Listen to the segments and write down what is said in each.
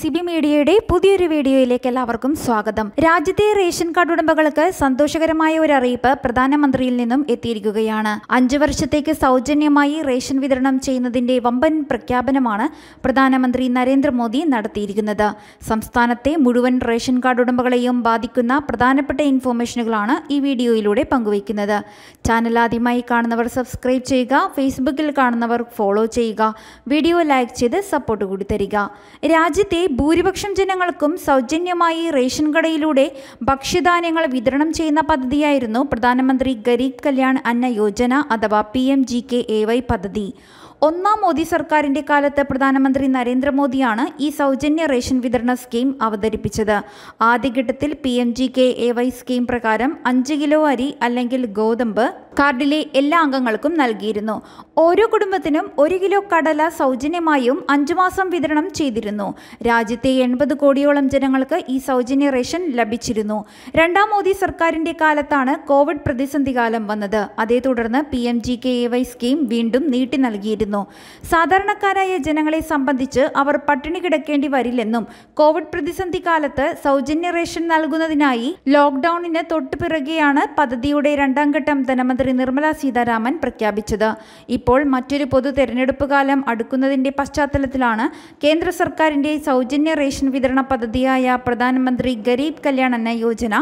C B മീഡിയയുടെ പുതിയൊരു വീഡിയോയിലേക്ക് എല്ലാവർക്കും സ്വാഗതം രാജ്യത്തെ റേഷൻ കാർഡ് ഉടമകൾക്ക് സന്തോഷകരമായ ഒരു അറിയിപ്പ് പ്രധാനമന്ത്രിയിൽ നിന്നും എത്തിയിരിക്കുകയാണ് അഞ്ചു വർഷത്തേക്ക് സൗജന്യമായി റേഷൻ വിതരണം ചെയ്യുന്നതിന്റെ വമ്പൻ പ്രഖ്യാപനമാണ് പ്രധാനമന്ത്രി നരേന്ദ്രമോദി നടത്തിയിരിക്കുന്നത് സംസ്ഥാനത്തെ മുഴുവൻ റേഷൻ കാർഡ് ഉടമകളെയും ബാധിക്കുന്ന പ്രധാനപ്പെട്ട ഇൻഫോർമേഷനുകളാണ് ഈ വീഡിയോയിലൂടെ പങ്കുവയ്ക്കുന്നത് ചാനൽ ആദ്യമായി കാണുന്നവർ സബ്സ്ക്രൈബ് ചെയ്യുക ഫേസ്ബുക്കിൽ കാണുന്നവർ ഫോളോ ചെയ്യുക വീഡിയോ ലൈക്ക് ചെയ്ത് സപ്പോർട്ട് കൂടി തരിക രാജ്യത്തെ ഭൂരിപക്ഷം ജനങ്ങൾക്കും സൗജന്യമായി റേഷൻ കടയിലൂടെ ഭക്ഷ്യധാന്യങ്ങൾ വിതരണം ചെയ്യുന്ന പദ്ധതിയായിരുന്നു പ്രധാനമന്ത്രി ഗരീബ് കല്യാൺ അന്ന യോജന അഥവാ P M G K A Y പദ്ധതി ഒന്നാം മോദി സർക്കാരിന്റെ കാലത്ത് പ്രധാനമന്ത്രി നരേന്ദ്രമോദിയാണ് ഈ സൗജന്യ റേഷൻ വിതരണ സ്കീം അവതരിപ്പിച്ചത് ആദ്യഘട്ടത്തിൽ P M G K A Y scheme പ്രകാരം അഞ്ച് കിലോ അരി അല്ലെങ്കിൽ ഗോതമ്പ് കാർഡിലെ എല്ലാ അംഗങ്ങൾക്കും നൽകിയിരുന്നു ഓരോ കുടുംബത്തിനും ഒരു കിലോ കടല സൗജന്യമായും അഞ്ചു മാസം വിതരണം ചെയ്തിരുന്നു രാജ്യത്തെ എൺപത് കോടിയോളം ജനങ്ങൾക്ക് ഈ സൗജന്യ റേഷൻ ലഭിച്ചിരുന്നു രണ്ടാം മോദി സർക്കാരിന്റെ കാലത്താണ് കോവിഡ് പ്രതിസന്ധി കാലം വന്നത് അതേ തുടർന്ന് P M G K A Y scheme വീണ്ടും നീട്ടി നൽകിയിരുന്നു സാധാരണക്കാരായ ജനങ്ങളെ സംബന്ധിച്ച് അവർ പട്ടിണി കിടക്കേണ്ടി വരില്ലെന്നും കോവിഡ് പ്രതിസന്ധി കാലത്ത് സൗജന്യ റേഷൻ നൽകുന്നതിനായി ലോക്ക്ഡൌണിന് തൊട്ടുപിറകെയാണ് പദ്ധതിയുടെ രണ്ടാം ഘട്ടം ധനമന്ത്രി ധനമന്ത്രി നിർമ്മലാ സീതാരാമൻ പ്രഖ്യാപിച്ചത് ഇപ്പോൾ മറ്റൊരു പൊതു തെരഞ്ഞെടുപ്പ് കാലം അടുക്കുന്നതിൻ്റെ പശ്ചാത്തലത്തിലാണ് കേന്ദ്ര സർക്കാരിൻ്റെ സൗജന്യ റേഷൻ വിതരണ പദ്ധതിയായ പ്രധാനമന്ത്രി ഗരീബ് കല്യാൺ എന്ന യോജന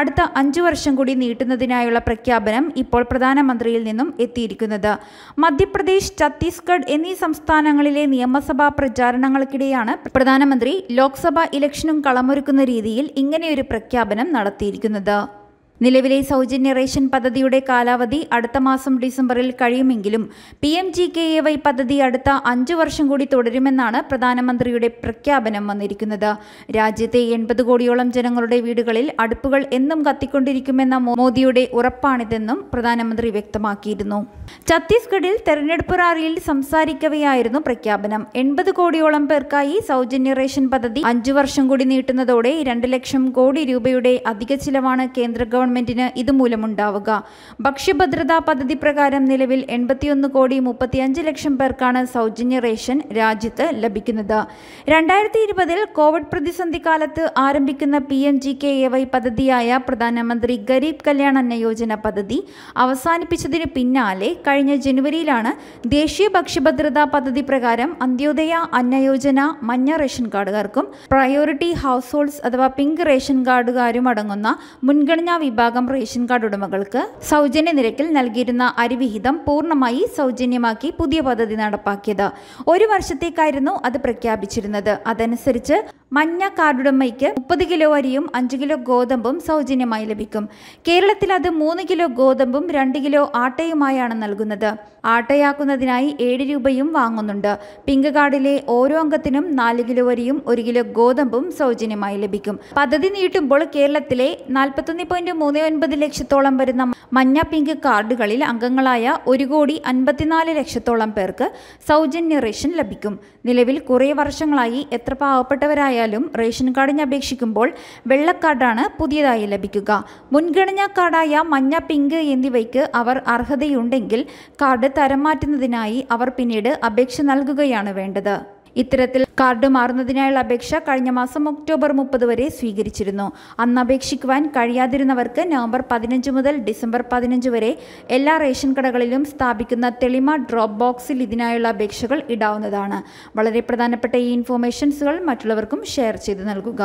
അടുത്ത അഞ്ചു വർഷം കൂടി നീട്ടുന്നതിനായുള്ള പ്രഖ്യാപനം ഇപ്പോൾ പ്രധാനമന്ത്രിയിൽ നിന്നും എത്തിയിരിക്കുന്നത് മധ്യപ്രദേശ് ഛത്തീസ്ഗഡ് എന്നീ സംസ്ഥാനങ്ങളിലെ നിയമസഭാ പ്രചാരണങ്ങൾക്കിടെയാണ് പ്രധാനമന്ത്രി ലോക്സഭാ ഇലക്ഷനും കളമൊരുക്കുന്ന രീതിയിൽ ഇങ്ങനെയൊരു പ്രഖ്യാപനം നടത്തിയിരിക്കുന്നത് നിലവിലെ സൗജന്യ റേഷൻ പദ്ധതിയുടെ കാലാവധി അടുത്ത മാസം ഡിസംബറിൽ കഴിയുമെങ്കിലും P M G K A Y പദ്ധതി അടുത്ത അഞ്ചു വർഷം കൂടി തുടരുമെന്നാണ് പ്രധാനമന്ത്രിയുടെ പ്രഖ്യാപനം വന്നിരിക്കുന്നത് രാജ്യത്തെ എൺപത് കോടിയോളം ജനങ്ങളുടെ വീടുകളിൽ അടുപ്പുകൾ എന്നും കത്തിക്കൊണ്ടിരിക്കുമെന്ന മോദിയുടെ ഉറപ്പാണിതെന്നും പ്രധാനമന്ത്രി വ്യക്തമാക്കിയിരുന്നു ഛത്തീസ്ഗഡിൽ തെരഞ്ഞെടുപ്പ് റാലിയിൽ സംസാരിക്കവെയായിരുന്നു പ്രഖ്യാപനം എൺപത് കോടിയോളം പേർക്കായി സൗജന്യ റേഷൻ പദ്ധതി അഞ്ചു വർഷം കൂടി നീട്ടുന്നതോടെ രണ്ട് ലക്ഷം കോടി രൂപയുടെ അധിക ചിലവാണ് കേന്ദ്ര ഗവൺമെന്റ് ഗവൺമെന്റിന് ഇതുമൂലമുണ്ടാവുക ഭക്ഷ്യഭദ്രതാ പദ്ധതി പ്രകാരം നിലവിൽ എൺപത്തിയൊന്ന് കോടി മുപ്പത്തിയഞ്ച് ലക്ഷം പേർക്കാണ് സൗജന്യ റേഷൻ രാജ്യത്ത് ലഭിക്കുന്നത് രണ്ടായിരത്തി ഇരുപതിൽ കോവിഡ് പ്രതിസന്ധി കാലത്ത് ആരംഭിക്കുന്ന P M G K A Y പദ്ധതിയായ പ്രധാനമന്ത്രി ഗരീബ് കല്യാൺ അന്ന യോജന പദ്ധതി അവസാനിപ്പിച്ചതിന് പിന്നാലെ കഴിഞ്ഞ ജനുവരിയിലാണ് ദേശീയ ഭക്ഷ്യഭദ്രതാ പദ്ധതി പ്രകാരം അന്ത്യോദയ അന്നയോജന മഞ്ഞ റേഷൻ കാർഡുകാർക്കും പ്രയോറിറ്റി ഹൗസ് ഹോൾഡ്സ് അഥവാ പിങ്ക് റേഷൻ കാർഡുകാരും അടങ്ങുന്ന മുൻഗണനാ വിഭാഗം വിഭാഗം റേഷൻ കാർഡ് ഉടമകൾക്ക് സൗജന്യ നിരക്കിൽ നൽകിയിരുന്ന അരിവിഹിതം പൂർണ്ണമായി സൗജന്യമാക്കി പുതിയ പദ്ധതി നടപ്പാക്കിയത് ഒരു വർഷത്തേക്കായിരുന്നു അത് പ്രഖ്യാപിച്ചിരുന്നത് അതനുസരിച്ച് മഞ്ഞ കാർഡുടമയ്ക്ക് മുപ്പത് കിലോ അരിയും അഞ്ച് കിലോ ഗോതമ്പും സൗജന്യമായി ലഭിക്കും കേരളത്തിൽ അത് മൂന്ന് കിലോ ഗോതമ്പും രണ്ട് കിലോ ആട്ടയുമായാണ് നൽകുന്നത് ആട്ടയാക്കുന്നതിനായി ഏഴ് രൂപയും വാങ്ങുന്നുണ്ട് പിങ്ക് കാർഡിലെ ഓരോ അംഗത്തിനും നാല് കിലോ അരിയും ഒരു കിലോ ഗോതമ്പും സൗജന്യമായി ലഭിക്കും പദ്ധതി നീട്ടുമ്പോൾ കേരളത്തിലെ നാൽപ്പത്തൊന്ന് പോയിന്റ് മൂന്ന് ഒൻപത് ലക്ഷത്തോളം വരുന്ന മഞ്ഞ പിങ്ക് കാർഡുകളിൽ അംഗങ്ങളായ ഒരു കോടി അൻപത്തിനാല് ലക്ഷത്തോളം പേർക്ക് സൗജന്യ റേഷൻ ലഭിക്കും നിലവിൽ കുറേ വർഷങ്ങളായി എത്ര പാവപ്പെട്ടവരായ ആയാലും റേഷൻ കാർഡിന് അപേക്ഷിക്കുമ്പോൾ വെള്ളക്കാർഡാണ് പുതിയതായി ലഭിക്കുക മുൻഗണനാ കാർഡായ മഞ്ഞ പിങ്ക് എന്നിവയ്ക്ക് അവർ അർഹതയുണ്ടെങ്കിൽ കാർഡ് തരം മാറ്റുന്നതിനായി അവർ പിന്നീട് അപേക്ഷ നൽകുകയാണ് വേണ്ടത് ഇത്തരത്തിൽ കാർഡ് മാറുന്നതിനായുള്ള അപേക്ഷ കഴിഞ്ഞ മാസം ഒക്ടോബർ മുപ്പത് വരെ സ്വീകരിച്ചിരുന്നു അന്ന് അപേക്ഷിക്കുവാൻ കഴിയാതിരുന്നവർക്ക് നവംബർ പതിനഞ്ച് മുതൽ ഡിസംബർ പതിനഞ്ച് വരെ എല്ലാ റേഷൻ കടകളിലും സ്ഥാപിക്കുന്ന തെളിമ ഡ്രോപ്പ് ബോക്സിൽ ഇതിനായുള്ള അപേക്ഷകൾ ഇടാവുന്നതാണ് വളരെ പ്രധാനപ്പെട്ട ഈ ഇൻഫോർമേഷൻസുകൾ മറ്റുള്ളവർക്കും ഷെയർ ചെയ്ത് നൽകുക